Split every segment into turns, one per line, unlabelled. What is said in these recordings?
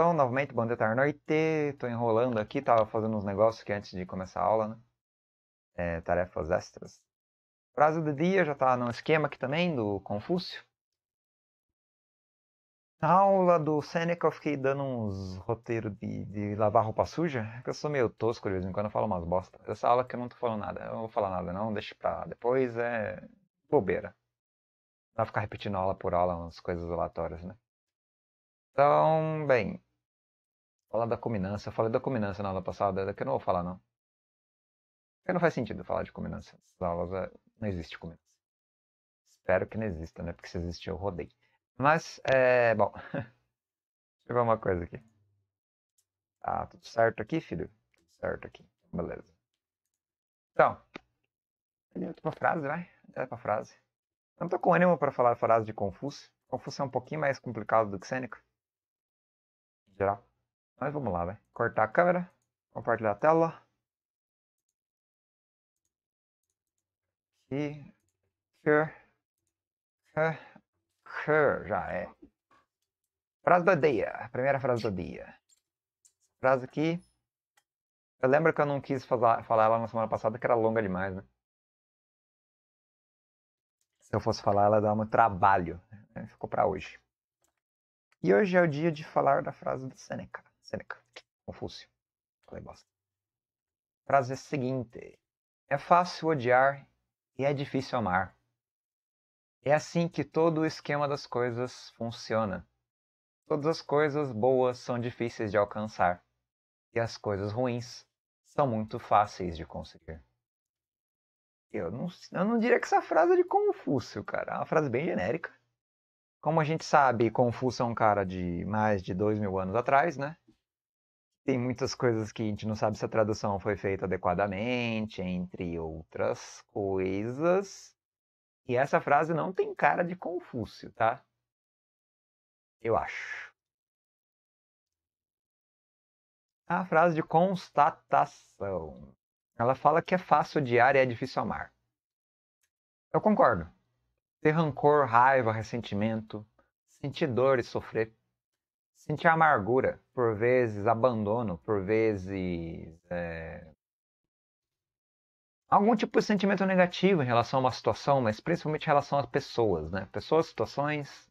Então, novamente, bom dia, noite. Tô enrolando aqui, tava fazendo uns negócios aqui antes de começar a aula, né? É, tarefas extras. Frase do dia já tá no esquema aqui também, do Confúcio. Na aula do Seneca eu fiquei dando uns roteiros de, de lavar roupa suja, é que eu sou meio tosco de vez em quando, eu falo umas bosta. Essa aula que eu não tô falando nada, eu não vou falar nada não, deixa pra depois, é bobeira. Não vai ficar repetindo aula por aula umas coisas aleatórias, né? Então, bem, Falar da cominância. Eu falei da cominância na aula passada, daqui é eu não vou falar, não. Porque não faz sentido falar de cominância. Essas aulas é... não existe cominância. Espero que não exista, né? Porque se existir eu rodei. Mas, é. Bom. Deixa eu ver uma coisa aqui. Tá tudo certo aqui, filho? Tudo certo aqui. Beleza. Então. Direto pra frase, vai. Direto pra frase. não tô com ânimo para falar a frase de Confúcio. Confúcio é um pouquinho mais complicado do que Sêneca. geral. Mas vamos lá, vai. Cortar a câmera. Compartilhar a tela. E... Já é. Frase do dia. Primeira frase do dia. Frase aqui. Eu lembro que eu não quis falar, falar ela na semana passada, que era longa demais, né? Se eu fosse falar, ela dava muito trabalho. Né? Ficou para hoje. E hoje é o dia de falar da frase do Seneca. Seneca. Confúcio. Falei bosta. Frase seguinte. É fácil odiar e é difícil amar. É assim que todo o esquema das coisas funciona. Todas as coisas boas são difíceis de alcançar, e as coisas ruins são muito fáceis de conseguir. Eu não, eu não diria que essa frase é de Confúcio, cara. É uma frase bem genérica. Como a gente sabe, Confúcio é um cara de mais de dois mil anos atrás, né? tem muitas coisas que a gente não sabe se a tradução foi feita adequadamente, entre outras coisas. E essa frase não tem cara de Confúcio, tá? Eu acho. A frase de constatação. Ela fala que é fácil odiar e é difícil amar. Eu concordo. Ter rancor, raiva, ressentimento, sentir dor e sofrer sentir amargura, por vezes abandono, por vezes é... algum tipo de sentimento negativo em relação a uma situação, mas principalmente em relação às pessoas, né? Pessoas, situações,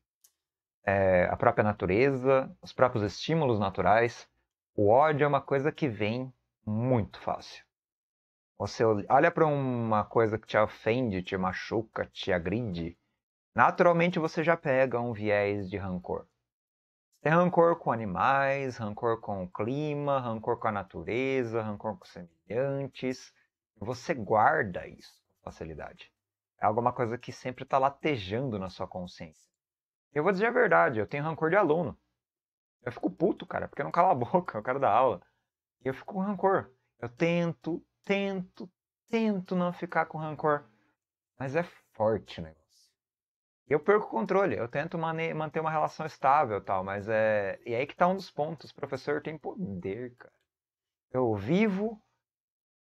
é... a própria natureza, os próprios estímulos naturais. O ódio é uma coisa que vem muito fácil. Você olha para uma coisa que te ofende, te machuca, te agride, naturalmente você já pega um viés de rancor tem rancor com animais, rancor com o clima, rancor com a natureza, rancor com semelhantes. Você guarda isso com facilidade. É alguma coisa que sempre está latejando na sua consciência. Eu vou dizer a verdade, eu tenho rancor de aluno. Eu fico puto, cara, porque não cala a boca, eu quero dar aula. E eu fico com rancor. Eu tento, tento, tento não ficar com rancor. Mas é forte o né? negócio eu perco o controle, eu tento manter uma relação estável tal, mas é. E aí que tá um dos pontos, o professor tem poder, cara. Eu vivo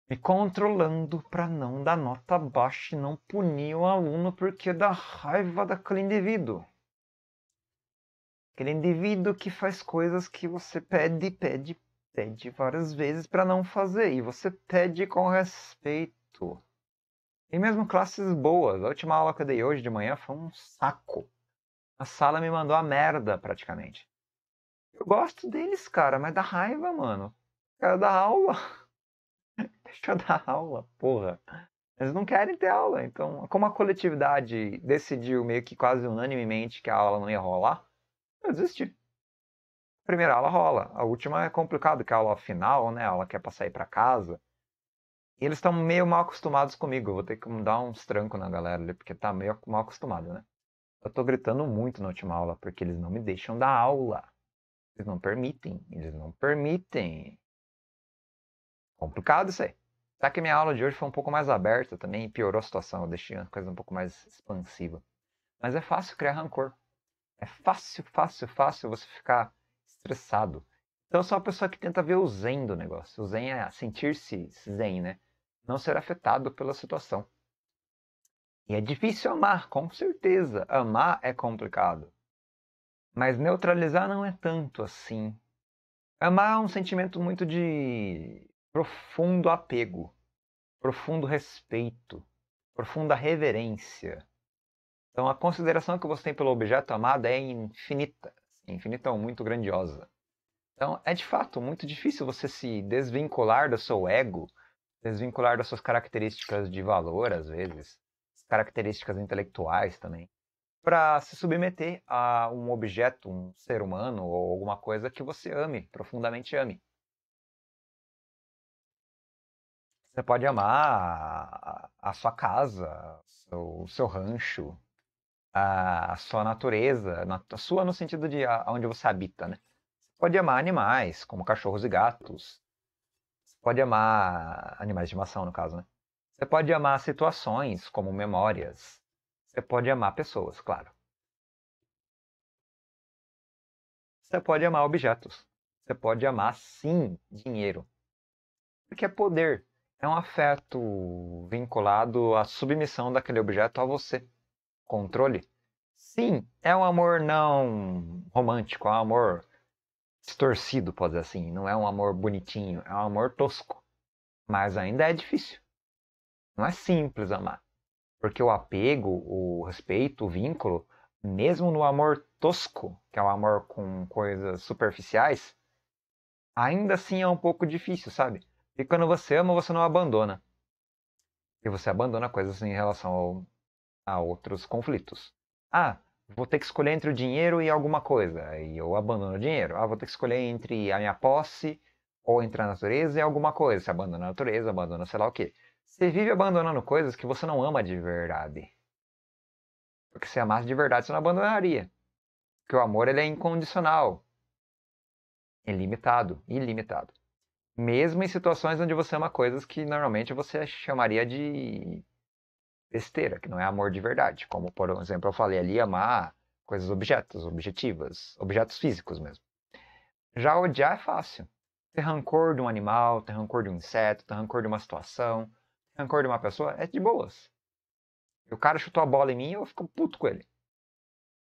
me controlando para não dar nota baixa e não punir o aluno porque dá raiva daquele indivíduo. Aquele indivíduo que faz coisas que você pede, pede, pede várias vezes para não fazer e você pede com respeito. E mesmo classes boas. A última aula que eu dei hoje de manhã foi um saco. A sala me mandou a merda, praticamente. Eu gosto deles, cara, mas dá raiva, mano. Cara, dá aula. Deixa eu dar aula, porra. Eles não querem ter aula. Então, como a coletividade decidiu meio que quase unanimemente que a aula não ia rolar, eu desisti. A primeira aula rola. A última é complicado, que é a aula final, né? A aula que é pra sair pra casa. E eles estão meio mal acostumados comigo. Eu vou ter que dar uns trancos na galera ali, porque tá meio mal acostumado, né? Eu tô gritando muito na última aula, porque eles não me deixam dar aula. Eles não permitem. Eles não permitem. Complicado isso aí. Será tá que minha aula de hoje foi um pouco mais aberta também piorou a situação? Eu deixei a coisa um pouco mais expansiva. Mas é fácil criar rancor. É fácil, fácil, fácil você ficar estressado. Então eu sou uma pessoa que tenta ver o zen do negócio. O zen é sentir-se zen, né? não ser afetado pela situação. E é difícil amar, com certeza. Amar é complicado. Mas neutralizar não é tanto assim. Amar é um sentimento muito de profundo apego, profundo respeito, profunda reverência. Então a consideração que você tem pelo objeto amado é infinita, assim, infinita ou muito grandiosa. Então é de fato muito difícil você se desvincular do seu ego desvincular das suas características de valor, às vezes, características intelectuais também, para se submeter a um objeto, um ser humano ou alguma coisa que você ame, profundamente ame. Você pode amar a sua casa, o seu rancho, a sua natureza, a sua no sentido de onde você habita, né? Você pode amar animais, como cachorros e gatos, pode amar animais de estimação, no caso, né? Você pode amar situações, como memórias. Você pode amar pessoas, claro. Você pode amar objetos. Você pode amar, sim, dinheiro. Porque é poder. É um afeto vinculado à submissão daquele objeto a você. Controle. Sim, é um amor não romântico, é um amor distorcido, pode dizer assim. Não é um amor bonitinho, é um amor tosco. Mas ainda é difícil. Não é simples amar. Porque o apego, o respeito, o vínculo, mesmo no amor tosco, que é um amor com coisas superficiais, ainda assim é um pouco difícil, sabe? E quando você ama, você não abandona. E você abandona coisas em relação ao, a outros conflitos. Ah, vou ter que escolher entre o dinheiro e alguma coisa, e eu abandono o dinheiro. Ah, vou ter que escolher entre a minha posse ou entre a natureza e alguma coisa. Você abandona a natureza, abandona sei lá o quê. Você vive abandonando coisas que você não ama de verdade. Porque se amasse de verdade, você não abandonaria. Porque o amor ele é incondicional, ilimitado, ilimitado. Mesmo em situações onde você ama coisas que normalmente você chamaria de besteira, que não é amor de verdade. Como, por exemplo, eu falei ali, amar coisas objetos, objetivas, objetos físicos mesmo. Já odiar é fácil. Ter rancor de um animal, ter rancor de um inseto, ter rancor de uma situação, ter rancor de uma pessoa, é de boas. E o cara chutou a bola em mim, eu fico puto com ele.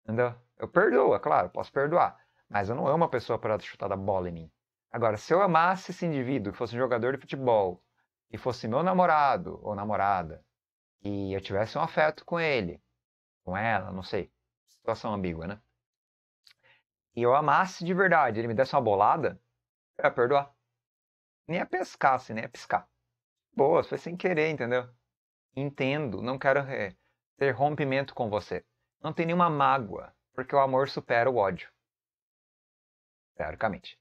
Entendeu? Eu perdoo, é claro, posso perdoar. Mas eu não amo a pessoa por ela ter chutado a bola em mim. Agora, se eu amasse esse indivíduo, fosse um jogador de futebol, e fosse meu namorado ou namorada, e eu tivesse um afeto com ele, com ela, não sei. Situação ambígua, né? E eu amasse de verdade, ele me desse uma bolada, eu ia perdoar. Nem ia pescar, assim, nem ia piscar. Boa, foi sem querer, entendeu? Entendo, não quero eh, ter rompimento com você. Não tem nenhuma mágoa, porque o amor supera o ódio. Teoricamente.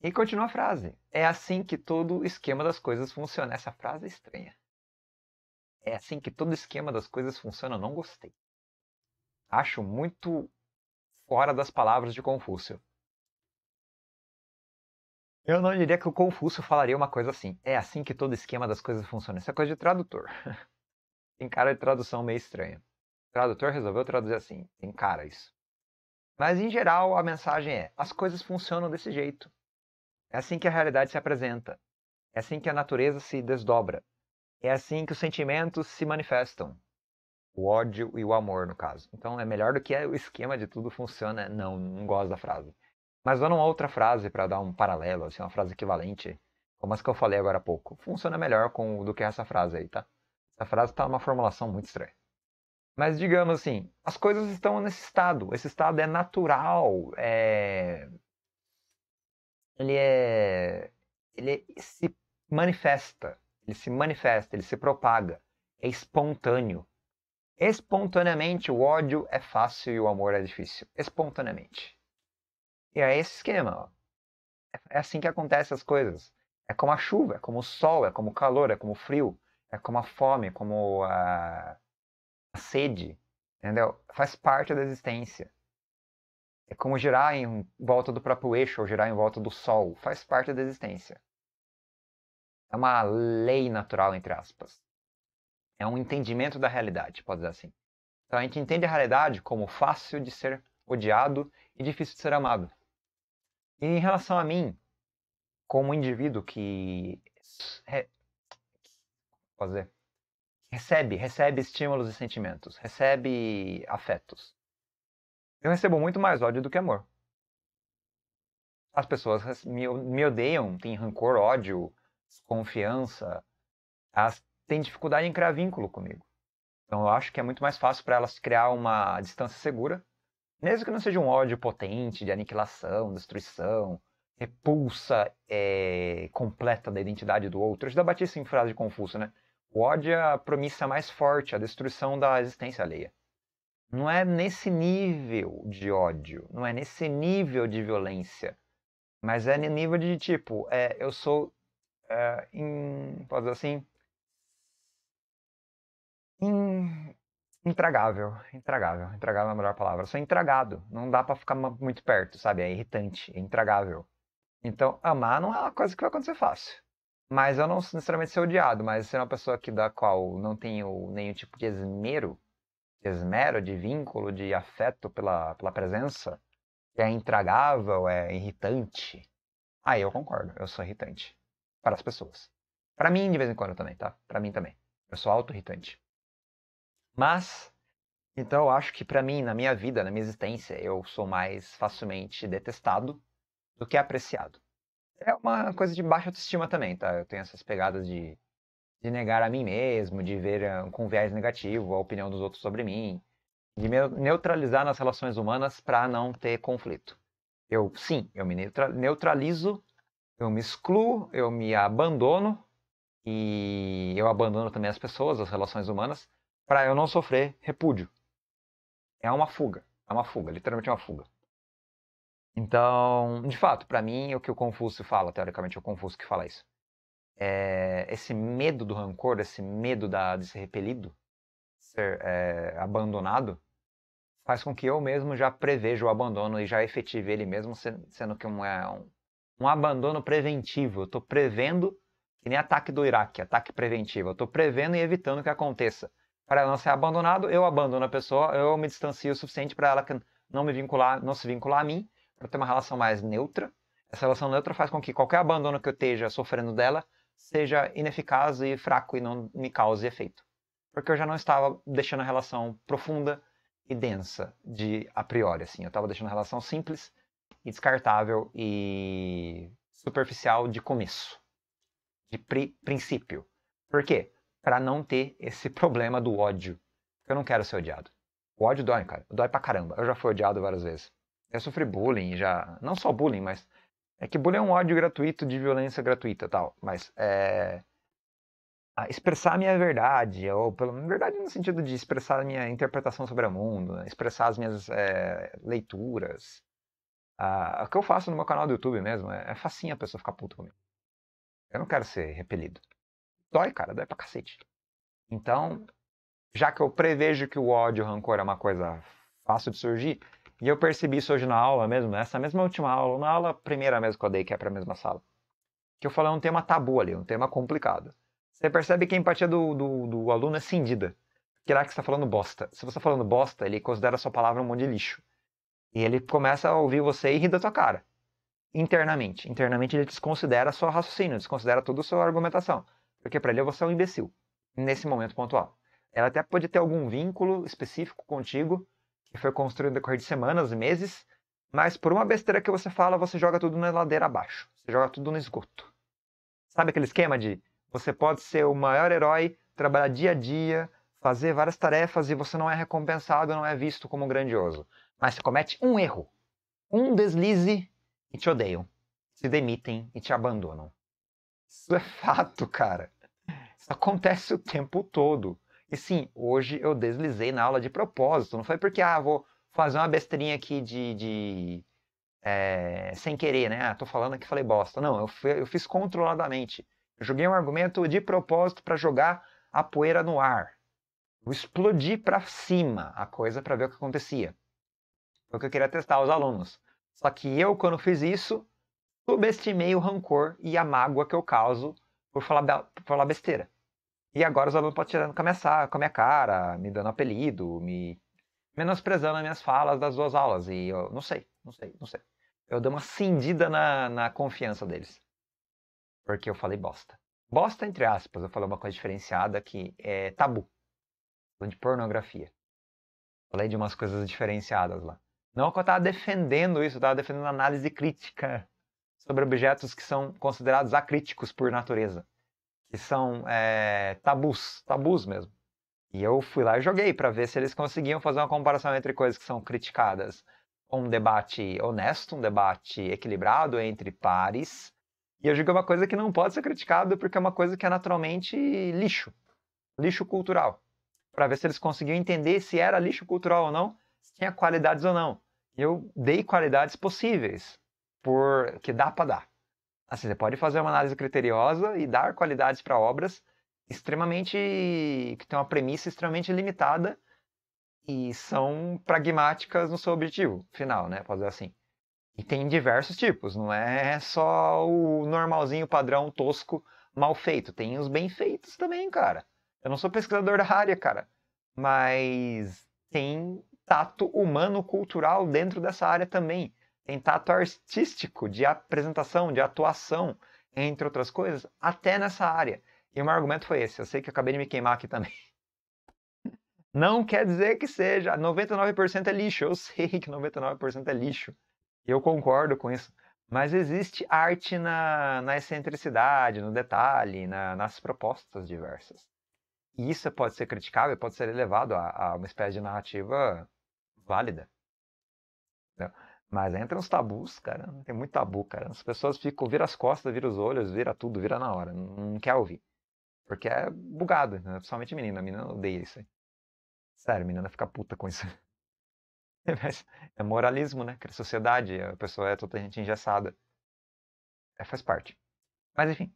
E continua a frase. É assim que todo o esquema das coisas funciona. Essa frase é estranha. É assim que todo esquema das coisas funciona, eu não gostei. Acho muito fora das palavras de Confúcio. Eu não diria que o Confúcio falaria uma coisa assim. É assim que todo esquema das coisas funciona. Isso é coisa de tradutor. Tem cara de tradução meio estranha. O tradutor resolveu traduzir assim. Tem cara isso. Mas em geral a mensagem é: as coisas funcionam desse jeito. É assim que a realidade se apresenta. É assim que a natureza se desdobra. É assim que os sentimentos se manifestam. O ódio e o amor, no caso. Então é melhor do que o esquema de tudo funciona. Não, não gosto da frase. Mas dando uma outra frase para dar um paralelo, assim, uma frase equivalente, como as que eu falei agora há pouco. Funciona melhor com do que essa frase aí, tá? Essa frase tá uma formulação muito estranha. Mas digamos assim, as coisas estão nesse estado. Esse estado é natural, é... ele é, ele se manifesta ele se manifesta, ele se propaga, é espontâneo. Espontaneamente o ódio é fácil e o amor é difícil. Espontaneamente. E é esse esquema. Ó. É, é assim que acontecem as coisas. É como a chuva, é como o sol, é como o calor, é como o frio, é como a fome, é como a, a sede. Entendeu? Faz parte da existência. É como girar em volta do próprio eixo ou girar em volta do sol. Faz parte da existência é uma lei natural, entre aspas. É um entendimento da realidade, pode dizer assim. Então a gente entende a realidade como fácil de ser odiado e difícil de ser amado. E em relação a mim, como indivíduo que. Re... Pode dizer? Recebe, recebe estímulos e sentimentos, recebe afetos. Eu recebo muito mais ódio do que amor. As pessoas me, me odeiam, têm rancor, ódio, desconfiança, elas têm dificuldade em criar vínculo comigo. Então eu acho que é muito mais fácil para elas criar uma distância segura, mesmo que não seja um ódio potente de aniquilação, destruição, repulsa é, completa da identidade do outro. Eu já bati isso em frase de Confúcio, né? O ódio é a promissa mais forte, a destruição da existência alheia. Não é nesse nível de ódio, não é nesse nível de violência, mas é no nível de tipo, é, eu sou pode é, in, posso dizer assim, intragável, intragável, intragável é a melhor palavra. Eu sou intragado, não dá para ficar muito perto, sabe? É irritante, é intragável. Então, amar não é uma coisa que vai acontecer fácil. Mas eu não necessariamente ser odiado, mas ser uma pessoa que da qual não tenho nenhum tipo de esmero, de esmero, de vínculo, de afeto pela, pela presença, que é intragável, é irritante. Aí eu concordo, eu sou irritante para as pessoas. Para mim, de vez em quando também, tá? Para mim também. Eu sou auto-irritante. Mas, então eu acho que para mim, na minha vida, na minha existência, eu sou mais facilmente detestado do que apreciado. É uma coisa de baixa autoestima também, tá? Eu tenho essas pegadas de, de negar a mim mesmo, de ver ah, com viés negativo a opinião dos outros sobre mim, de me neutralizar nas relações humanas para não ter conflito. Eu, sim, eu me neutralizo eu me excluo, eu me abandono e eu abandono também as pessoas, as relações humanas, para eu não sofrer repúdio. É uma fuga, é uma fuga, literalmente uma fuga. Então, de fato, para mim, é o que o Confúcio fala, teoricamente é o Confúcio que fala isso. É esse medo do rancor, esse medo da, de ser repelido, ser é, abandonado, faz com que eu mesmo já preveja o abandono e já efetive ele mesmo, sendo que um, é um, um abandono preventivo. Eu estou prevendo, que nem ataque do Iraque, ataque preventivo. Eu estou prevendo e evitando que aconteça. Para ela não é ser abandonado, eu abandono a pessoa, eu me distancio o suficiente para ela não me vincular, não se vincular a mim, para ter uma relação mais neutra. Essa relação neutra faz com que qualquer abandono que eu esteja sofrendo dela seja ineficaz e fraco e não me cause efeito. Porque eu já não estava deixando a relação profunda e densa de a priori, assim. Eu estava deixando a relação simples e descartável e superficial de começo, de pri princípio. Por quê? Para não ter esse problema do ódio. Eu não quero ser odiado. O ódio dói, cara. Dói pra caramba. Eu já fui odiado várias vezes. Eu sofri bullying, já. Não só bullying, mas. É que bullying é um ódio gratuito, de violência gratuita tal. Mas é. A expressar a minha verdade, ou pela verdade no sentido de expressar a minha interpretação sobre o mundo, né? expressar as minhas é... leituras, ah, é o que eu faço no meu canal do YouTube mesmo é, é facinho a pessoa ficar puta comigo. Eu não quero ser repelido. Dói, cara, dói pra cacete. Então, já que eu prevejo que o ódio, o rancor é uma coisa fácil de surgir, e eu percebi isso hoje na aula mesmo, nessa mesma última aula, na aula primeira mesmo que eu dei, que é pra mesma sala, que eu falei um tema tabu ali, um tema complicado. Você percebe que a empatia do, do, do aluno é cindida. Que lá que você está falando bosta. Se você está falando bosta, ele considera a sua palavra um monte de lixo. E ele começa a ouvir você e rir da tua cara. Internamente. Internamente ele desconsidera seu raciocínio, desconsidera toda a sua argumentação. Porque para ele você é um imbecil, nesse momento pontual. Ela até pode ter algum vínculo específico contigo, que foi construído no decorrer de semanas, meses, mas por uma besteira que você fala, você joga tudo na ladeira abaixo. Você joga tudo no esgoto. Sabe aquele esquema de você pode ser o maior herói, trabalhar dia a dia, fazer várias tarefas e você não é recompensado, não é visto como grandioso. Mas se comete um erro, um deslize e te odeiam, se demitem e te abandonam. Isso é fato, cara. Isso acontece o tempo todo. E sim, hoje eu deslizei na aula de propósito. Não foi porque, ah, vou fazer uma besteirinha aqui de. de é, sem querer, né? Ah, tô falando aqui falei bosta. Não, eu, fui, eu fiz controladamente. Eu joguei um argumento de propósito para jogar a poeira no ar. Eu explodi para cima a coisa para ver o que acontecia. Porque eu queria testar os alunos. Só que eu, quando fiz isso, subestimei o rancor e a mágoa que eu causo por falar, por falar besteira. E agora os alunos podem tirando com a, minha, a cara, me dando apelido, me menosprezando as minhas falas das duas aulas. E eu não sei, não sei, não sei. Eu dei uma cindida na, na confiança deles. Porque eu falei bosta. Bosta, entre aspas, eu falei uma coisa diferenciada que é tabu. De pornografia. Falei de umas coisas diferenciadas lá. Não é que eu estava defendendo isso, eu estava defendendo análise crítica sobre objetos que são considerados acríticos por natureza, que são é, tabus, tabus mesmo. E eu fui lá e joguei para ver se eles conseguiam fazer uma comparação entre coisas que são criticadas, um debate honesto, um debate equilibrado entre pares. E eu joguei uma coisa que não pode ser criticada porque é uma coisa que é naturalmente lixo, lixo cultural. Para ver se eles conseguiam entender se era lixo cultural ou não, tinha qualidades ou não. Eu dei qualidades possíveis, por que dá para dar. Assim, você pode fazer uma análise criteriosa e dar qualidades para obras extremamente que tem uma premissa extremamente limitada e são pragmáticas no seu objetivo final, né? Pode dizer assim. E tem diversos tipos, não é só o normalzinho, padrão, tosco, mal feito. Tem os bem feitos também, cara. Eu não sou pesquisador da área, cara. Mas tem tato humano cultural dentro dessa área também. Tem tato artístico, de apresentação, de atuação, entre outras coisas, até nessa área. E o meu argumento foi esse. Eu sei que eu acabei de me queimar aqui também. Não quer dizer que seja. 99% é lixo. Eu sei que 99% é lixo. Eu concordo com isso. Mas existe arte na, na excentricidade, no detalhe, na, nas propostas diversas. E isso pode ser criticável, pode ser elevado a, a uma espécie de narrativa válida. Entendeu? Mas entra uns tabus, cara. tem muito tabu, cara. As pessoas ficam, vira as costas, vira os olhos, vira tudo, vira na hora. Não quer ouvir. Porque é bugado, né? principalmente menina. A menina odeia isso aí. Sério, menina fica puta com isso. é moralismo, né? Que sociedade, a pessoa é toda gente engessada. É, faz parte. Mas enfim.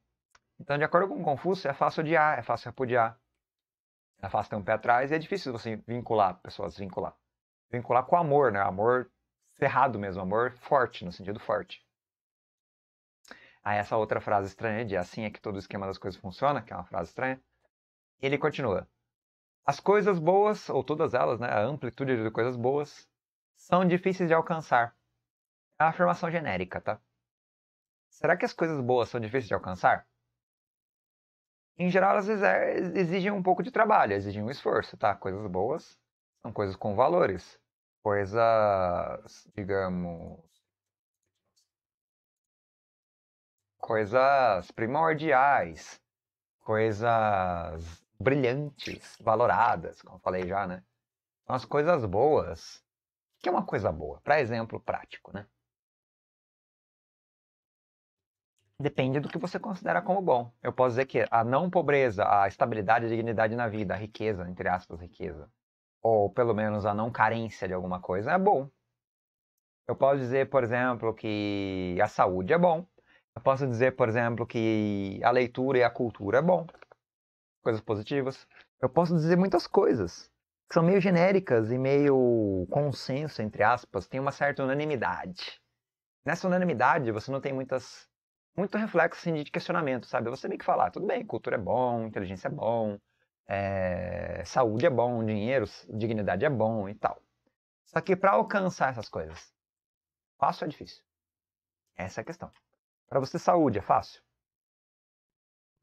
Então, de acordo com Confúcio, é fácil odiar, é fácil repudiar. É fácil ter um pé atrás e é difícil você vincular, pessoas vincular vincular com amor, né? Amor cerrado mesmo, amor forte, no sentido forte. Aí essa outra frase estranha de assim é que todo esquema das coisas funciona, que é uma frase estranha, ele continua. As coisas boas, ou todas elas, né, a amplitude de coisas boas, são difíceis de alcançar. É uma afirmação genérica, tá? Será que as coisas boas são difíceis de alcançar? Em geral, elas é, exigem um pouco de trabalho, exigem um esforço, tá? Coisas boas são coisas com valores coisas, digamos, coisas primordiais, coisas brilhantes, valoradas, como falei já, né? São então, as coisas boas. O que é uma coisa boa? Para exemplo prático, né? Depende do que você considera como bom. Eu posso dizer que a não pobreza, a estabilidade, a dignidade na vida, a riqueza, entre aspas, riqueza, ou pelo menos a não carência de alguma coisa, é bom. Eu posso dizer, por exemplo, que a saúde é bom. Eu posso dizer, por exemplo, que a leitura e a cultura é bom. Coisas positivas. Eu posso dizer muitas coisas que são meio genéricas e meio consenso, entre aspas, tem uma certa unanimidade. Nessa unanimidade, você não tem muitas muito reflexo assim, de questionamento, sabe? Você tem que falar, tudo bem, cultura é bom, inteligência é bom, é, saúde é bom, dinheiro, dignidade é bom e tal. Só que para alcançar essas coisas, fácil é difícil. Essa é a questão. Para você, saúde é fácil?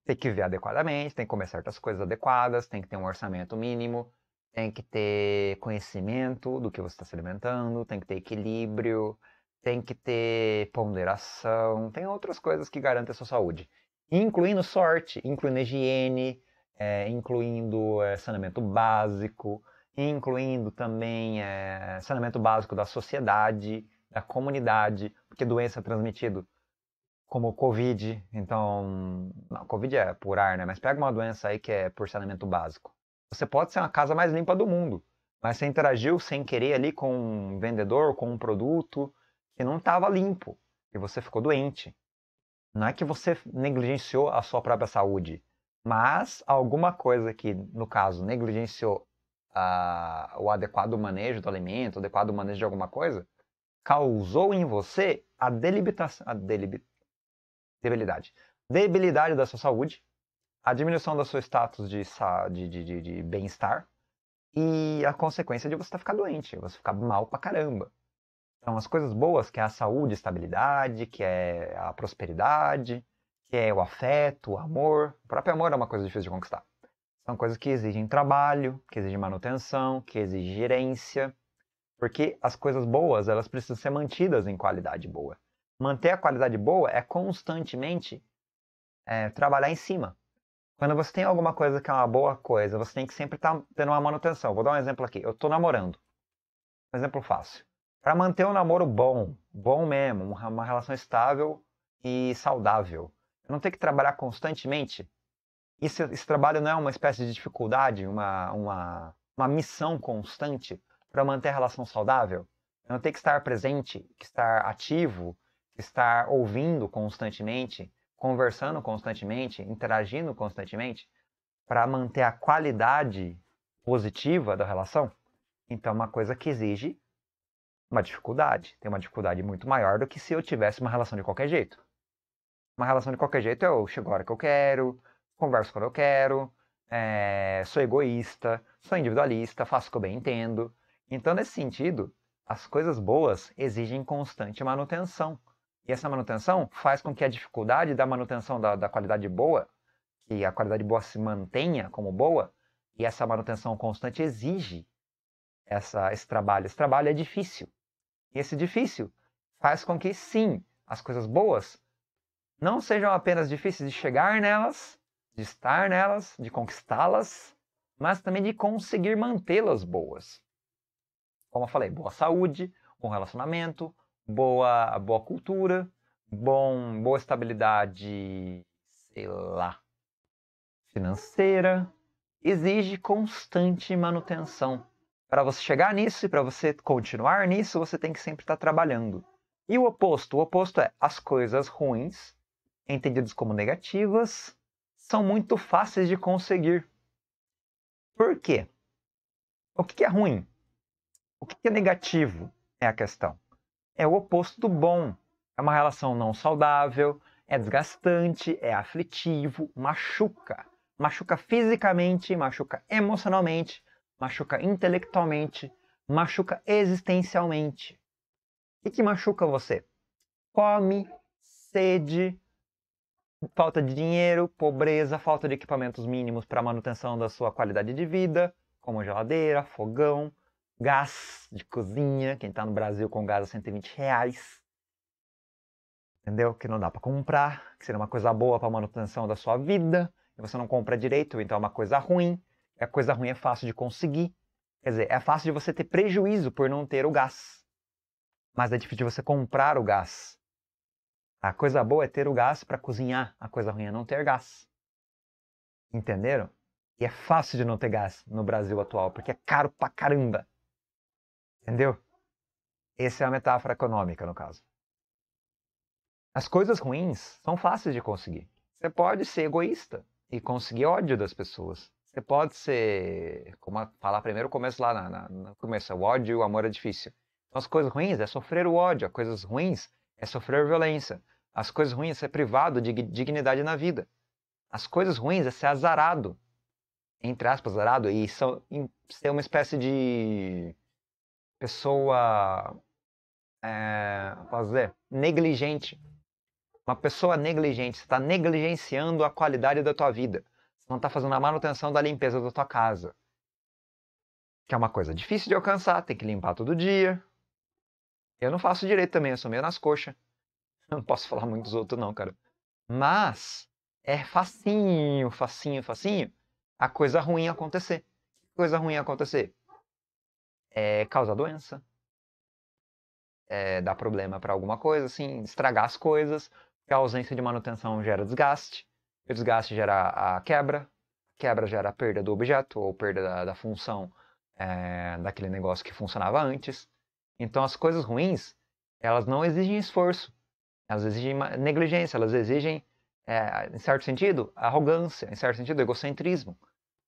Tem que ver adequadamente, tem que comer certas coisas adequadas, tem que ter um orçamento mínimo, tem que ter conhecimento do que você está se alimentando, tem que ter equilíbrio, tem que ter ponderação, tem outras coisas que garantem a sua saúde, incluindo sorte, incluindo higiene, é, incluindo é, saneamento básico, incluindo também é, saneamento básico da sociedade, da comunidade, porque doença é transmitida como Covid, então, não, Covid é por ar, né? Mas pega uma doença aí que é por saneamento básico. Você pode ser a casa mais limpa do mundo, mas você interagiu sem querer ali com um vendedor, com um produto que não estava limpo e você ficou doente. Não é que você negligenciou a sua própria saúde, mas alguma coisa que, no caso, negligenciou o adequado manejo do alimento, o adequado manejo de alguma coisa, causou em você a delibitação, a delib... debilidade, debilidade da sua saúde, a diminuição do seu status de, de, de, de bem-estar e a consequência de você tá ficar doente, você ficar mal pra caramba. Então, as coisas boas, que é a saúde, estabilidade, que é a prosperidade, que é o afeto, o amor. O próprio amor é uma coisa difícil de conquistar. São coisas que exigem trabalho, que exigem manutenção, que exigem gerência, porque as coisas boas, elas precisam ser mantidas em qualidade boa. Manter a qualidade boa é constantemente é, trabalhar em cima. Quando você tem alguma coisa que é uma boa coisa, você tem que sempre estar tá tendo uma manutenção. Vou dar um exemplo aqui. Eu estou namorando. Um exemplo fácil. Para manter um namoro bom, bom mesmo, uma relação estável e saudável, eu não tenho que trabalhar constantemente? Esse, esse trabalho não é uma espécie de dificuldade, uma, uma, uma missão constante para manter a relação saudável? Eu não tenho que estar presente, que estar ativo, que estar ouvindo constantemente, conversando constantemente, interagindo constantemente, para manter a qualidade positiva da relação? Então, é uma coisa que exige uma dificuldade. Tem uma dificuldade muito maior do que se eu tivesse uma relação de qualquer jeito uma relação de qualquer jeito. Eu chego a hora que eu quero, converso quando eu quero, é, sou egoísta, sou individualista, faço o que eu bem entendo. Então, nesse sentido, as coisas boas exigem constante manutenção. E essa manutenção faz com que a dificuldade da manutenção da, da qualidade boa, que a qualidade boa se mantenha como boa, e essa manutenção constante exige essa, esse trabalho. Esse trabalho é difícil. E esse difícil faz com que, sim, as coisas boas não sejam apenas difíceis de chegar nelas, de estar nelas, de conquistá-las, mas também de conseguir mantê-las boas. Como eu falei, boa saúde, bom relacionamento, boa, boa cultura, bom, boa estabilidade, sei lá, financeira. Exige constante manutenção. Para você chegar nisso e para você continuar nisso, você tem que sempre estar tá trabalhando. E o oposto? O oposto é as coisas ruins entendidas como negativas, são muito fáceis de conseguir. Por quê? O que é ruim? O que é negativo? É a questão. É o oposto do bom. É uma relação não saudável, é desgastante, é aflitivo, machuca. Machuca fisicamente, machuca emocionalmente, machuca intelectualmente, machuca existencialmente. O que, que machuca você? Come. sede, falta de dinheiro, pobreza, falta de equipamentos mínimos para manutenção da sua qualidade de vida, como geladeira, fogão, gás de cozinha, quem está no Brasil com gás a 120 reais, entendeu? Que não dá para comprar, que seria uma coisa boa para manutenção da sua vida, e você não compra direito, então é uma coisa ruim, e a coisa ruim é fácil de conseguir, quer dizer, é fácil de você ter prejuízo por não ter o gás, mas é difícil de você comprar o gás, a coisa boa é ter o gás para cozinhar, a coisa ruim é não ter gás. Entenderam? E é fácil de não ter gás no Brasil atual, porque é caro pra caramba. Entendeu? Essa é a metáfora econômica, no caso. As coisas ruins são fáceis de conseguir. Você pode ser egoísta e conseguir ódio das pessoas. Você pode ser, como falar primeiro começo lá, na, na, no começo, o ódio e o amor é difícil. Então, as coisas ruins é sofrer o ódio, as coisas ruins é sofrer violência. As coisas ruins é ser privado de dignidade na vida. As coisas ruins é ser azarado. Entre aspas, azarado, e ser uma espécie de pessoa. É, fazer? Negligente. Uma pessoa negligente. Você está negligenciando a qualidade da tua vida. Você não está fazendo a manutenção da limpeza da tua casa. Que é uma coisa difícil de alcançar, tem que limpar todo dia, eu não faço direito também, eu sou meio nas coxas. Não posso falar muito dos outros, não, cara. Mas é facinho, facinho, facinho a coisa ruim acontecer. Coisa ruim acontecer é causar doença, é dar problema para alguma coisa, assim, estragar as coisas, a ausência de manutenção gera desgaste, o desgaste gera a quebra, a quebra gera a perda do objeto ou perda da, da função é, daquele negócio que funcionava antes. Então as coisas ruins, elas não exigem esforço, elas exigem negligência, elas exigem, é, em certo sentido, arrogância, em certo sentido, egocentrismo.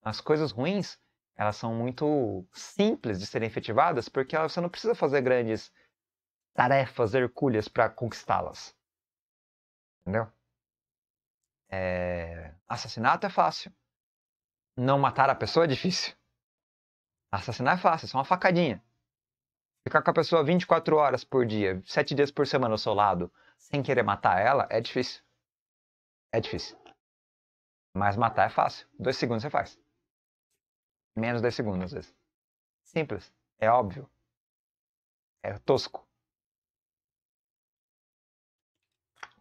As coisas ruins, elas são muito simples de serem efetivadas porque você não precisa fazer grandes tarefas hercúleas para conquistá-las. Entendeu? É... Assassinato é fácil. Não matar a pessoa é difícil. Assassinar é fácil, é só uma facadinha. Ficar com a pessoa 24 horas por dia, 7 dias por semana ao seu lado, sem querer matar ela, é difícil. É difícil. Mas matar é fácil. Dois segundos você faz. Menos dois segundos, às vezes. Simples. É óbvio. É tosco.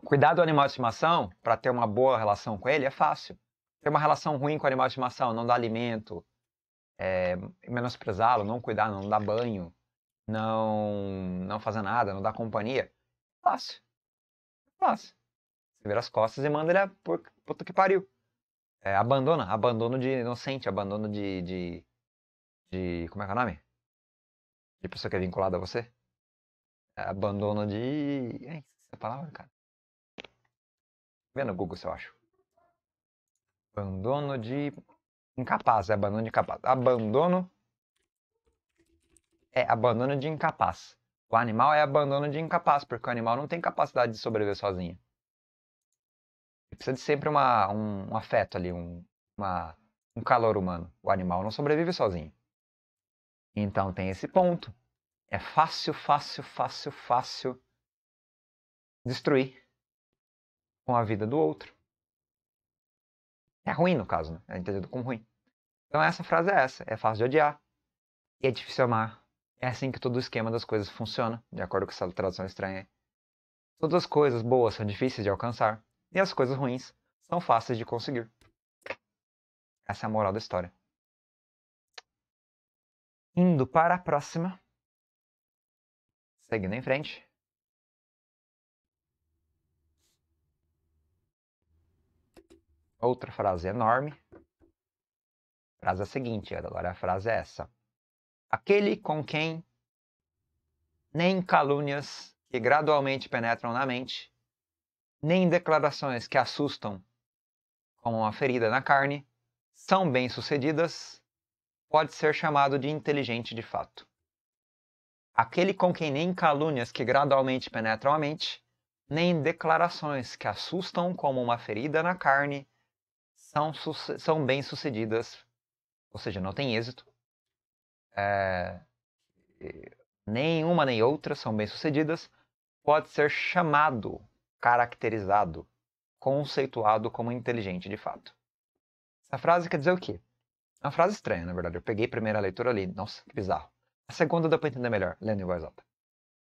Cuidar do animal de estimação, para ter uma boa relação com ele, é fácil. Ter uma relação ruim com o animal de estimação, não dar alimento, é, menosprezá-lo, não cuidar, não dar banho, não não fazer nada, não dar companhia, fácil. Fácil. Você vira as costas e manda ele a por, puta que pariu. É, abandona, abandono de inocente, abandono de, de, de. Como é que é o nome? De pessoa que é vinculada a você? É, abandono de. É isso, essa é palavra, cara. Vê no Google se eu acho. Abandono de. Incapaz, é abandono de incapaz. Abandono é abandono de incapaz. O animal é abandono de incapaz, porque o animal não tem capacidade de sobreviver sozinho. Ele precisa de sempre uma, um, um afeto ali, um, uma, um calor humano. O animal não sobrevive sozinho. Então tem esse ponto. É fácil, fácil, fácil, fácil destruir com a vida do outro. É ruim, no caso, né? É entendido como ruim. Então essa frase é essa. É fácil de odiar. E é difícil amar. É assim que todo o esquema das coisas funciona, de acordo com essa tradução estranha. Todas as coisas boas são difíceis de alcançar, e as coisas ruins são fáceis de conseguir. Essa é a moral da história. Indo para a próxima. Seguindo em frente. Outra frase enorme. A frase é a seguinte, agora a frase é essa aquele com quem nem calúnias que gradualmente penetram na mente, nem declarações que assustam como uma ferida na carne, são bem-sucedidas, pode ser chamado de inteligente de fato. Aquele com quem nem calúnias que gradualmente penetram a mente, nem declarações que assustam como uma ferida na carne são, são bem-sucedidas, ou seja, não tem êxito, é, nenhuma nem outra são bem-sucedidas, pode ser chamado, caracterizado, conceituado como inteligente de fato. Essa frase quer dizer o quê? É uma frase estranha, na verdade. Eu peguei a primeira leitura ali, nossa, que bizarro. A segunda dá para entender melhor, lendo em voz alta.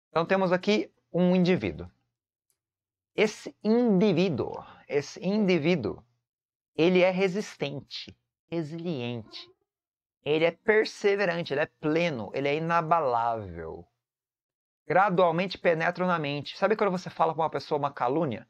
Então temos aqui um indivíduo. Esse indivíduo, esse indivíduo, ele é resistente, resiliente, ele é perseverante, ele é pleno, ele é inabalável. Gradualmente penetra na mente. Sabe quando você fala com uma pessoa uma calúnia?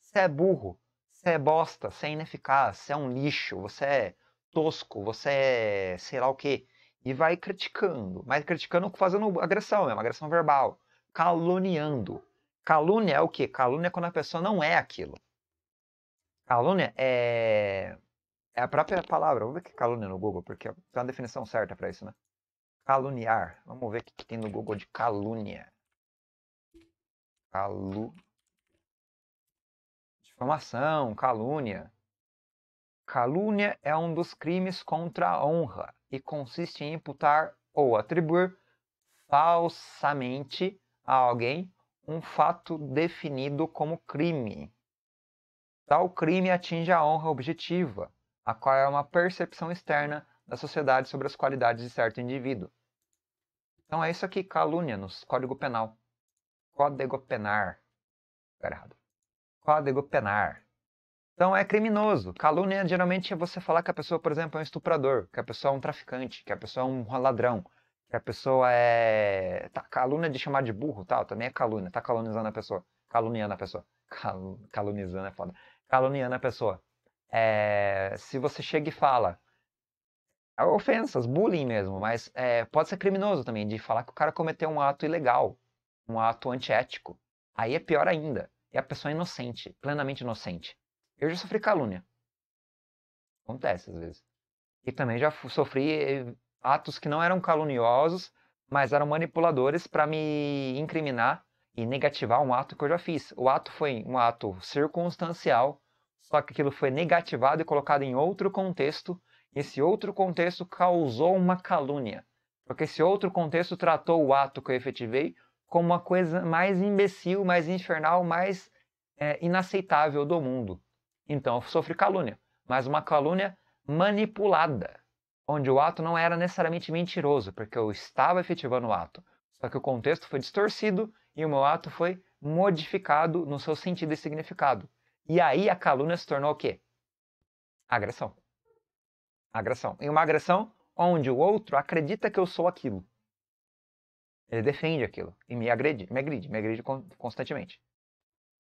Você é burro, você é bosta, você é ineficaz, você é um lixo, você é tosco, você é sei lá o quê. E vai criticando, mas criticando fazendo agressão mesmo, agressão verbal, caluniando. Calúnia é o quê? Calúnia é quando a pessoa não é aquilo. Calúnia é é a própria palavra. Vamos ver o que é calúnia no Google, porque tem é uma definição certa para isso, né? Caluniar. Vamos ver o que tem no Google de calúnia. Calu... Difamação, calúnia. Calúnia é um dos crimes contra a honra e consiste em imputar ou atribuir falsamente a alguém um fato definido como crime. Tal crime atinge a honra objetiva, a qual é uma percepção externa da sociedade sobre as qualidades de certo indivíduo. Então é isso aqui, calúnia no Código Penal. Código Penar. Tá errado. Código Penar. Então é criminoso. Calúnia geralmente é você falar que a pessoa, por exemplo, é um estuprador, que a pessoa é um traficante, que a pessoa é um ladrão, que a pessoa é. Tá, calúnia de chamar de burro, tal, também é calúnia, tá calunizando a pessoa. Caluniando a pessoa. Cal... Calunizando é foda. Caluniando a pessoa é, se você chega e fala. É ofensas, bullying mesmo, mas é, pode ser criminoso também, de falar que o cara cometeu um ato ilegal, um ato antiético. Aí é pior ainda. E a pessoa é inocente, plenamente inocente. Eu já sofri calúnia. Acontece às vezes. E também já sofri eh, atos que não eram caluniosos, mas eram manipuladores para me incriminar e negativar um ato que eu já fiz. O ato foi um ato circunstancial só que aquilo foi negativado e colocado em outro contexto, e esse outro contexto causou uma calúnia, porque esse outro contexto tratou o ato que eu efetivei como uma coisa mais imbecil, mais infernal, mais é, inaceitável do mundo. Então eu sofri calúnia, mas uma calúnia manipulada, onde o ato não era necessariamente mentiroso, porque eu estava efetivando o ato, só que o contexto foi distorcido e o meu ato foi modificado no seu sentido e significado. E aí a calúnia se tornou o quê? Agressão. Agressão. Em uma agressão onde o outro acredita que eu sou aquilo. Ele defende aquilo e me agride, me agride, me agride constantemente.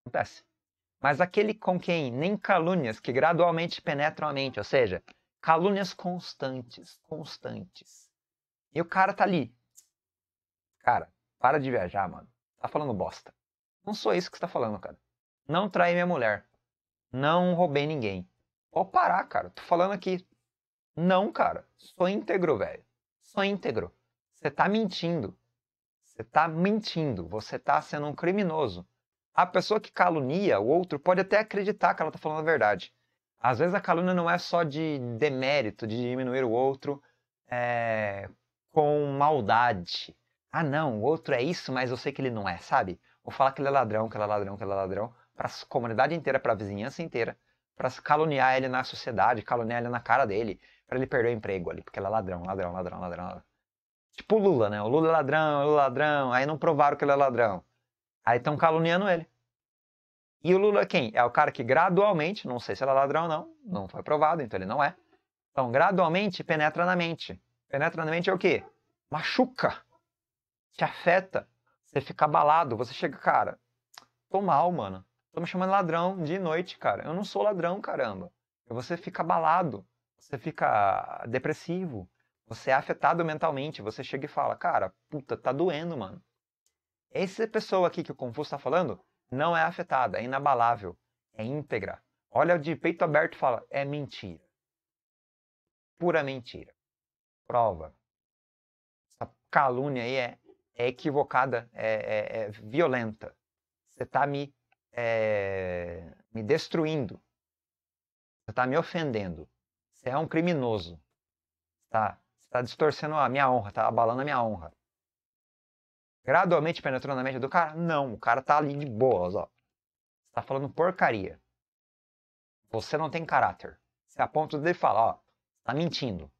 Acontece. Mas aquele com quem nem calúnias que gradualmente penetram a mente, ou seja, calúnias constantes, constantes. E o cara tá ali. Cara, para de viajar, mano. Tá falando bosta. Não sou isso que você tá falando, cara. Não traí minha mulher. Não roubei ninguém. Pode parar, cara. Tô falando aqui. Não, cara. Sou íntegro, velho. Sou íntegro. Você tá mentindo. Você tá mentindo. Você tá sendo um criminoso. A pessoa que calunia o outro pode até acreditar que ela tá falando a verdade. Às vezes a calúnia não é só de demérito, de diminuir o outro é... com maldade. Ah, não, o outro é isso, mas eu sei que ele não é, sabe? Vou falar que ele é ladrão, que ele é ladrão, que ele é ladrão para a comunidade inteira, para a vizinhança inteira, para caluniar ele na sociedade, caluniar ele na cara dele, para ele perder o emprego ali, porque ele é ladrão, ladrão, ladrão, ladrão. ladrão. Tipo o Lula, né? O Lula é ladrão, Lula é ladrão, aí não provaram que ele é ladrão. Aí estão caluniando ele. E o Lula quem? É o cara que gradualmente, não sei se ele é ladrão ou não, não foi provado, então ele não é. Então, gradualmente penetra na mente. Penetra na mente é o quê? Machuca. Te afeta. Você fica abalado. Você chega, cara, tô mal, mano. Tô me chamando ladrão de noite, cara. Eu não sou ladrão, caramba. Você fica abalado, você fica depressivo, você é afetado mentalmente. Você chega e fala, cara, puta, tá doendo, mano. Essa pessoa aqui que o Confúcio tá falando não é afetada, é inabalável, é íntegra. Olha de peito aberto e fala, é mentira. Pura mentira. Prova. Essa calúnia aí é, é equivocada, é, é, é violenta. Você tá me é, me destruindo. Você está me ofendendo. Você é um criminoso. Tá? Você está distorcendo a minha honra, está abalando a minha honra. Gradualmente penetrou na mente do cara? Não, o cara tá ali de boas, ó. Você tá falando porcaria. Você não tem caráter. Você aponta dedo e fala, ó, tá mentindo.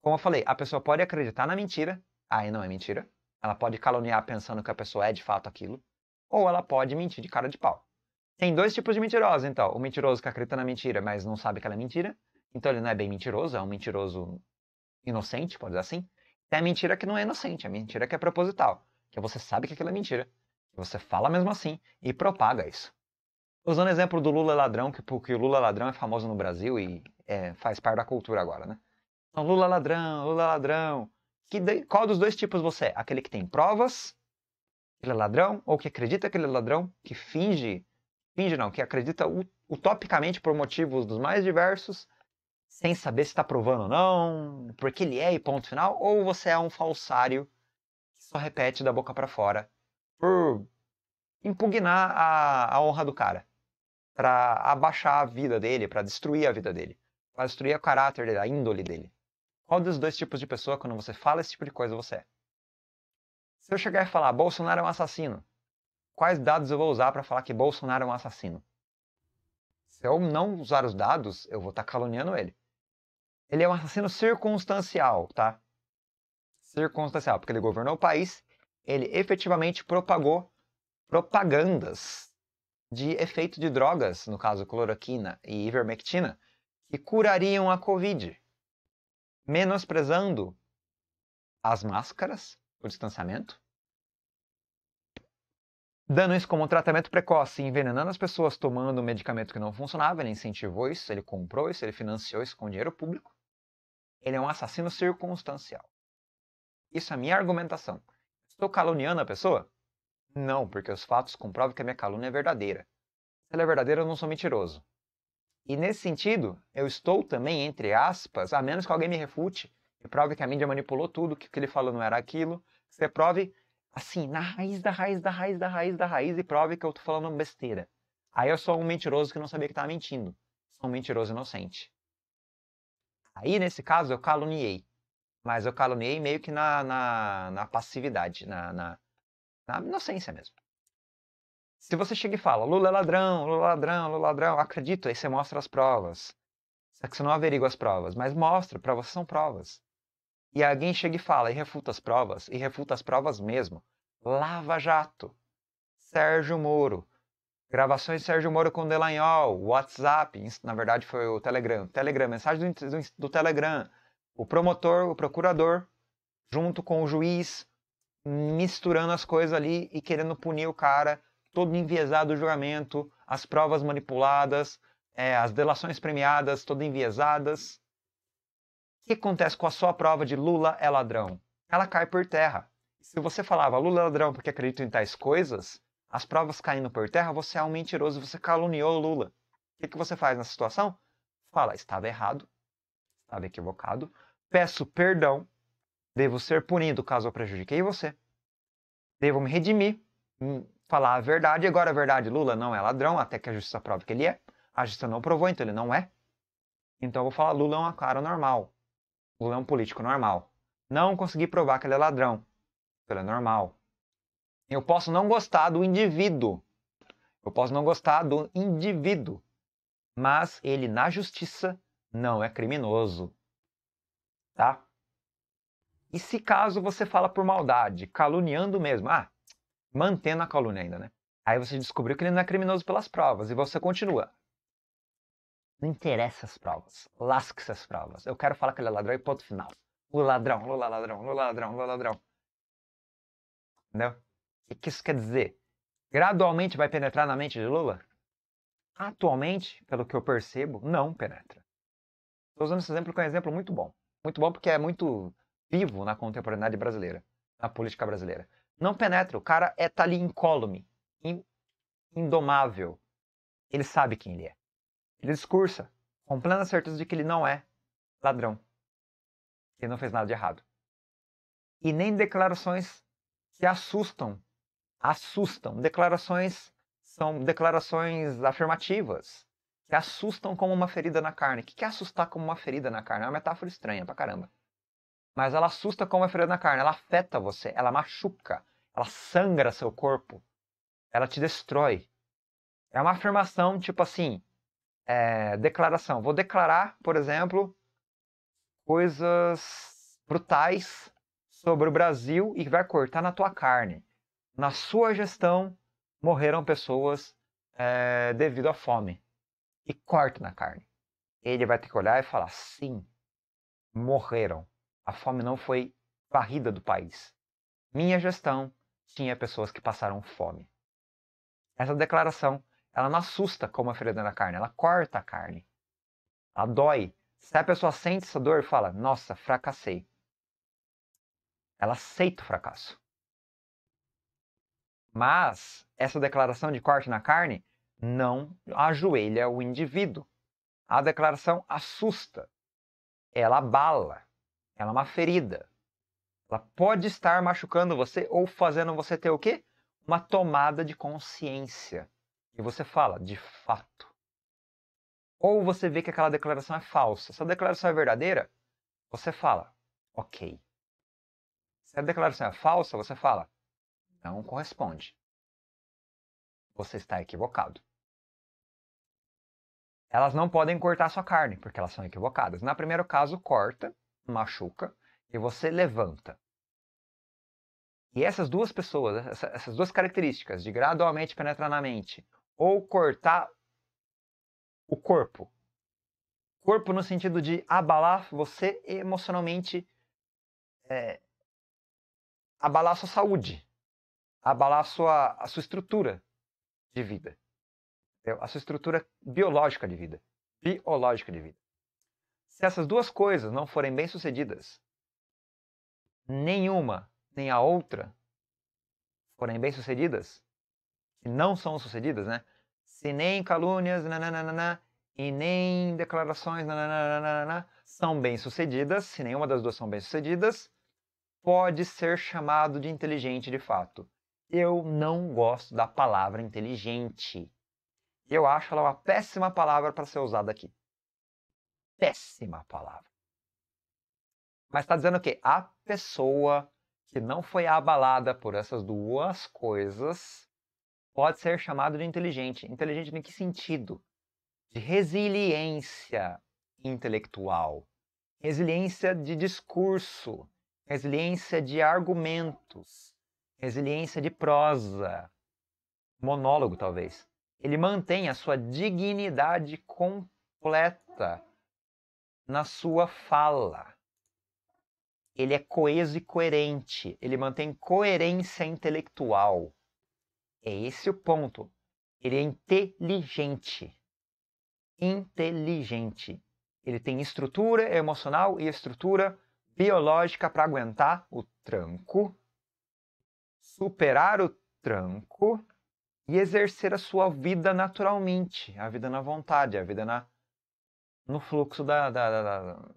Como eu falei, a pessoa pode acreditar na mentira, aí não é mentira. Ela pode caluniar pensando que a pessoa é de fato aquilo ou ela pode mentir de cara de pau. Tem dois tipos de mentirosa, então. O mentiroso que acredita na mentira, mas não sabe que ela é mentira. Então ele não é bem mentiroso, é um mentiroso inocente, pode dizer assim. tem a mentira que não é inocente, é a mentira que é proposital. Que você sabe que aquilo é mentira. Que você fala mesmo assim e propaga isso. Usando o exemplo do Lula ladrão, que porque o Lula ladrão é famoso no Brasil e é, faz parte da cultura agora, né? Então, Lula ladrão, Lula ladrão. Que, qual dos dois tipos você é? Aquele que tem provas ele é ladrão, ou que acredita que ele é ladrão, que finge, finge não, que acredita utopicamente por motivos dos mais diversos, sem saber se está provando ou não, porque ele é e ponto final, ou você é um falsário que só repete da boca para fora por impugnar a, a honra do cara, para abaixar a vida dele, para destruir a vida dele, para destruir o caráter dele, a índole dele. Qual dos dois tipos de pessoa, quando você fala esse tipo de coisa, você é? Se eu chegar e falar Bolsonaro é um assassino, quais dados eu vou usar para falar que Bolsonaro é um assassino? Se eu não usar os dados, eu vou estar tá caluniando ele. Ele é um assassino circunstancial, tá? Circunstancial, porque ele governou o país, ele efetivamente propagou propagandas de efeito de drogas, no caso cloroquina e ivermectina, que curariam a Covid, menosprezando as máscaras, o distanciamento, dando isso como um tratamento precoce, envenenando as pessoas tomando um medicamento que não funcionava, ele incentivou isso, ele comprou isso, ele financiou isso com dinheiro público. Ele é um assassino circunstancial. Isso é a minha argumentação. Estou caluniando a pessoa? Não, porque os fatos comprovam que a minha calúnia é verdadeira. Se ela é verdadeira, eu não sou mentiroso. E nesse sentido, eu estou também, entre aspas, a menos que alguém me refute e prove que a mídia manipulou tudo, que o que ele falou não era aquilo, você prove assim, na raiz da raiz da raiz da raiz da raiz e prove que eu tô falando besteira. Aí eu sou um mentiroso que não sabia que tava mentindo. Sou um mentiroso inocente. Aí, nesse caso, eu caluniei. Mas eu caluniei meio que na, na, na passividade, na, na, na inocência mesmo. Se você chega e fala, Lula é ladrão, Lula é ladrão, Lula é ladrão, acredito, aí você mostra as provas. Só que você não averigua as provas, mas mostra, para você são provas. E alguém chega e fala, e refuta as provas, e refuta as provas mesmo. Lava Jato, Sérgio Moro, gravações de Sérgio Moro com Delanhol, WhatsApp, na verdade foi o Telegram, Telegram, mensagem do, do, do Telegram, o promotor, o procurador, junto com o juiz, misturando as coisas ali e querendo punir o cara, todo enviesado o julgamento, as provas manipuladas, é, as delações premiadas, todas enviesadas. O que acontece com a sua prova de Lula é ladrão? Ela cai por terra. Se você falava Lula é ladrão porque acredita em tais coisas, as provas caindo por terra, você é um mentiroso, você caluniou Lula. O que, que você faz nessa situação? Fala, estava errado, estava equivocado, peço perdão, devo ser punido caso eu prejudiquei você, devo me redimir, hum, falar a verdade, agora a verdade, Lula não é ladrão, até que a justiça prove que ele é, a justiça não provou, então ele não é. Então eu vou falar, Lula é uma cara normal, Lula é um político normal. Não consegui provar que ele é ladrão. Ele é normal. Eu posso não gostar do indivíduo. Eu posso não gostar do indivíduo. Mas ele, na justiça, não é criminoso. Tá? E se caso você fala por maldade, caluniando mesmo, ah, mantendo a calúnia ainda, né? Aí você descobriu que ele não é criminoso pelas provas e você continua. Não interessa as provas. Lasque-se as provas. Eu quero falar que ele é ladrão e ponto final. Lula ladrão, Lula ladrão, Lula ladrão, Lula ladrão. Entendeu? O que isso quer dizer? Gradualmente vai penetrar na mente de Lula? Atualmente, pelo que eu percebo, não penetra. Estou usando esse exemplo que é um exemplo muito bom. Muito bom porque é muito vivo na contemporaneidade brasileira, na política brasileira. Não penetra, o cara é tá ali incólume, indomável. Ele sabe quem ele é. Ele discursa, com plena certeza de que ele não é ladrão. Ele não fez nada de errado. E nem declarações que assustam. Assustam. Declarações são declarações afirmativas que assustam como uma ferida na carne. O que é assustar como uma ferida na carne? É uma metáfora estranha pra caramba. Mas ela assusta como uma ferida na carne. Ela afeta você, ela machuca, ela sangra seu corpo, ela te destrói. É uma afirmação tipo assim: é, declaração. Vou declarar, por exemplo, coisas brutais sobre o Brasil e vai cortar na tua carne. Na sua gestão, morreram pessoas é, devido à fome. E corta na carne. Ele vai ter que olhar e falar: sim, morreram. A fome não foi varrida do país. Minha gestão tinha pessoas que passaram fome. Essa declaração ela não assusta como a ferida na carne, ela corta a carne. Ela dói. Se a pessoa sente essa dor, fala: Nossa, fracassei. Ela aceita o fracasso. Mas essa declaração de corte na carne não ajoelha o indivíduo. A declaração assusta, ela abala, ela é uma ferida. Ela pode estar machucando você ou fazendo você ter o quê? Uma tomada de consciência. E você fala, de fato. Ou você vê que aquela declaração é falsa. Se a declaração é verdadeira, você fala, ok. Se a declaração é falsa, você fala, não corresponde. Você está equivocado. Elas não podem cortar sua carne, porque elas são equivocadas. Na primeiro caso, corta, machuca, e você levanta. E essas duas pessoas, essas duas características, de gradualmente penetrar na mente ou cortar o corpo. Corpo no sentido de abalar você emocionalmente, é, abalar a sua saúde, abalar a sua, a sua estrutura de vida, a sua estrutura biológica de vida, biológica de vida. Se essas duas coisas não forem bem sucedidas, nenhuma nem a outra forem bem sucedidas, se não são sucedidas, né? Se nem calúnias, nananana, e nem declarações, nananana, são bem-sucedidas, se nenhuma das duas são bem-sucedidas, pode ser chamado de inteligente de fato. Eu não gosto da palavra inteligente. Eu acho ela uma péssima palavra para ser usada aqui. Péssima palavra. Mas está dizendo que A pessoa que não foi abalada por essas duas coisas pode ser chamado de inteligente. Inteligente em que sentido? De resiliência intelectual, resiliência de discurso, resiliência de argumentos, resiliência de prosa, monólogo talvez. Ele mantém a sua dignidade completa na sua fala. Ele é coeso e coerente, ele mantém coerência intelectual. É esse o ponto. Ele é inteligente. Inteligente. Ele tem estrutura emocional e estrutura biológica para aguentar o tranco, superar o tranco e exercer a sua vida naturalmente, a vida na vontade, a vida na, no fluxo da, da, da, da,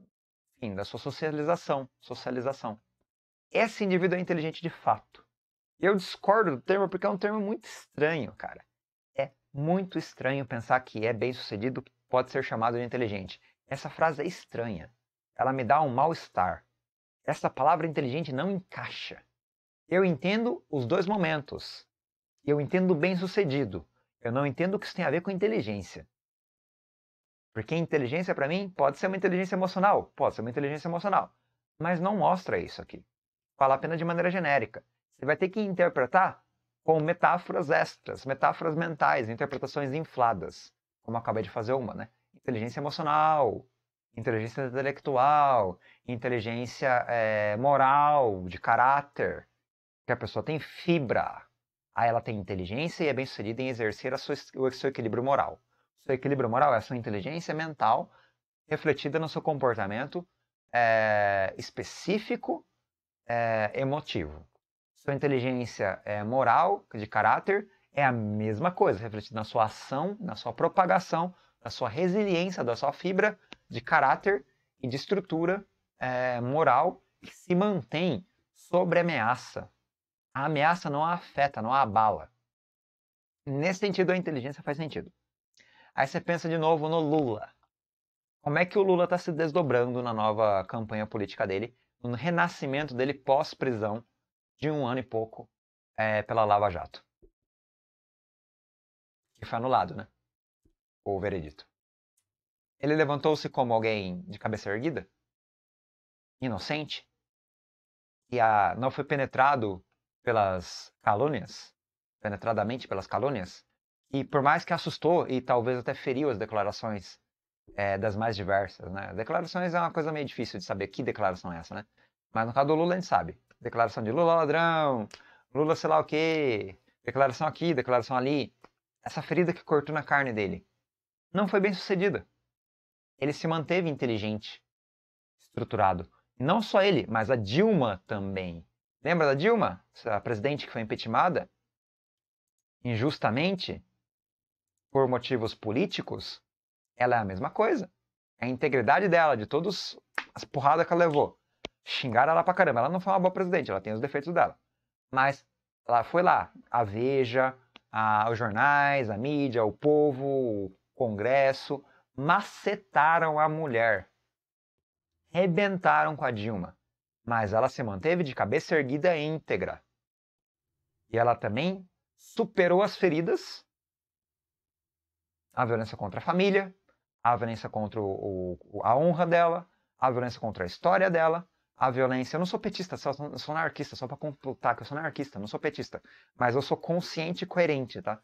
enfim, da sua socialização, socialização. Esse indivíduo é inteligente de fato eu discordo do termo porque é um termo muito estranho, cara. É muito estranho pensar que é bem sucedido pode ser chamado de inteligente. Essa frase é estranha. Ela me dá um mal-estar. Essa palavra inteligente não encaixa. Eu entendo os dois momentos. Eu entendo bem sucedido. Eu não entendo o que isso tem a ver com inteligência. Porque inteligência, para mim, pode ser uma inteligência emocional. Pode ser uma inteligência emocional. Mas não mostra isso aqui. Fala apenas de maneira genérica. Você vai ter que interpretar com metáforas extras, metáforas mentais, interpretações infladas, como acabei de fazer uma, né? Inteligência emocional, inteligência intelectual, inteligência é, moral, de caráter, que a pessoa tem fibra, aí ela tem inteligência e é bem sucedida em exercer a sua, o seu equilíbrio moral. O seu equilíbrio moral é a sua inteligência mental refletida no seu comportamento é, específico é, emotivo. Sua inteligência é, moral, de caráter, é a mesma coisa, refletida na sua ação, na sua propagação, na sua resiliência, da sua fibra de caráter e de estrutura é, moral que se mantém sobre ameaça. A ameaça não a afeta, não a abala. Nesse sentido, a inteligência faz sentido. Aí você pensa de novo no Lula. Como é que o Lula está se desdobrando na nova campanha política dele, no renascimento dele pós-prisão, de um ano e pouco é, pela Lava Jato. Que foi anulado, né? O veredito. Ele levantou-se como alguém de cabeça erguida, inocente, e a, não foi penetrado pelas calúnias, penetradamente pelas calúnias, e por mais que assustou e talvez até feriu as declarações é, das mais diversas, né? Declarações é uma coisa meio difícil de saber que declaração é essa, né? Mas no caso do Lula a gente sabe declaração de Lula ladrão, Lula sei lá o quê, declaração aqui, declaração ali. Essa ferida que cortou na carne dele não foi bem sucedida. Ele se manteve inteligente, estruturado. Não só ele, mas a Dilma também. Lembra da Dilma, a presidente que foi impeachmentada injustamente por motivos políticos? Ela é a mesma coisa. É a integridade dela, de todas as porradas que ela levou, Xingaram ela pra caramba. Ela não foi uma boa presidente, ela tem os defeitos dela. Mas ela foi lá. A Veja, a, os jornais, a mídia, o povo, o Congresso, macetaram a mulher. Rebentaram com a Dilma. Mas ela se manteve de cabeça erguida e íntegra. E ela também superou as feridas. A violência contra a família, a violência contra o, o, a honra dela, a violência contra a história dela, a violência. Eu não sou petista, só, eu sou anarquista, só para completar que eu sou anarquista, não sou petista. Mas eu sou consciente e coerente, tá?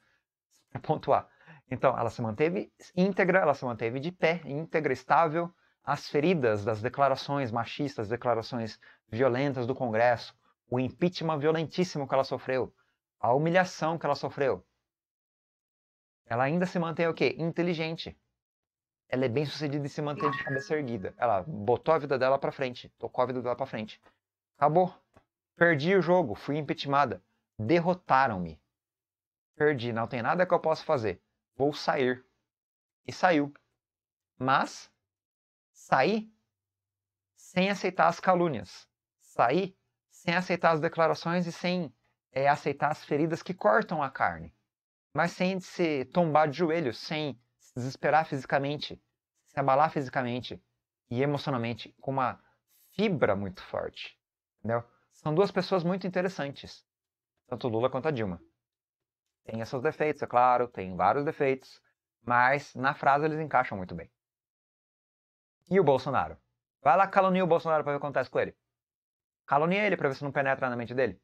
É ponto A Então, ela se manteve íntegra, ela se manteve de pé, íntegra, estável. As feridas das declarações machistas, declarações violentas do Congresso, o impeachment violentíssimo que ela sofreu, a humilhação que ela sofreu. Ela ainda se mantém o quê? Inteligente ela é bem sucedida em se manter de cabeça erguida. Ela botou a vida dela para frente, tocou a vida dela para frente. Acabou. Perdi o jogo, fui impeachmentada. Derrotaram-me. Perdi, não tem nada que eu possa fazer. Vou sair. E saiu. Mas saí sem aceitar as calúnias. Saí sem aceitar as declarações e sem é, aceitar as feridas que cortam a carne. Mas sem se tombar de joelhos, sem se desesperar fisicamente, se abalar fisicamente e emocionalmente com uma fibra muito forte. Entendeu? São duas pessoas muito interessantes, tanto Lula quanto a Dilma. Tem esses defeitos, é claro, tem vários defeitos, mas na frase eles encaixam muito bem. E o Bolsonaro? Vai lá caluniar o Bolsonaro para ver o que acontece com ele. Calunia ele para ver se não penetra na mente dele.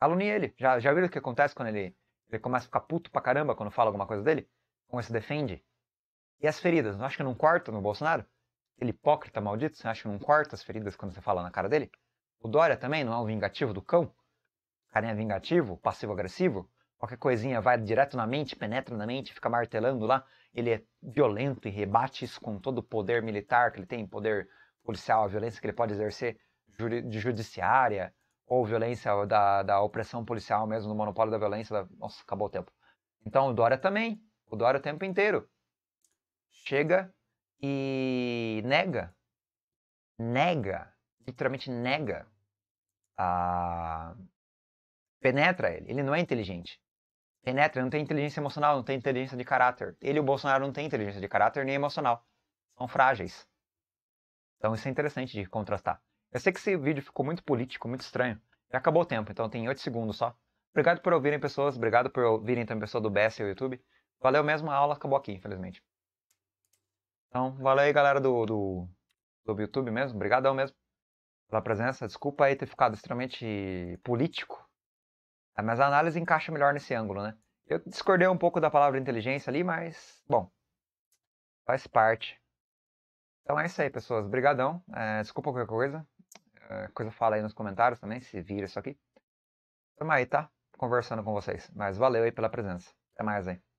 Calunia ele. Já, já viram o que acontece quando ele, ele começa a ficar puto pra caramba quando fala alguma coisa dele? Como se defende? E as feridas? Não acha que não corta no Bolsonaro? Aquele hipócrita maldito, você acha que não corta as feridas quando você fala na cara dele? O Dória também não é um vingativo do cão? Carinha é vingativo, passivo-agressivo? Qualquer coisinha vai direto na mente, penetra na mente, fica martelando lá. Ele é violento e rebate isso com todo o poder militar que ele tem, poder policial, a violência que ele pode exercer de judiciária, ou violência da, da opressão policial mesmo, no monopólio da violência. Da... Nossa, acabou o tempo. Então o Dória também o tipo, Dória o tempo inteiro. Chega e nega, nega, literalmente nega, a... penetra ele. Ele não é inteligente. Penetra, não tem inteligência emocional, não tem inteligência de caráter. Ele e o Bolsonaro não tem inteligência de caráter nem emocional. São frágeis. Então isso é interessante de contrastar. Eu sei que esse vídeo ficou muito político, muito estranho. Já acabou o tempo, então tem 8 segundos só. Obrigado por ouvirem pessoas, obrigado por ouvirem também pessoa do BS e o YouTube. Valeu mesmo, a aula acabou aqui, infelizmente. Então, valeu aí, galera do, do, do YouTube mesmo. Obrigadão mesmo pela presença. Desculpa aí ter ficado extremamente político. Tá? Mas a análise encaixa melhor nesse ângulo, né? Eu discordei um pouco da palavra inteligência ali, mas, bom, faz parte. Então é isso aí, pessoas. Obrigadão. É, desculpa qualquer coisa. É, coisa fala aí nos comentários também, se vira isso aqui. Tamo aí, tá? Conversando com vocês. Mas valeu aí pela presença. Até mais aí.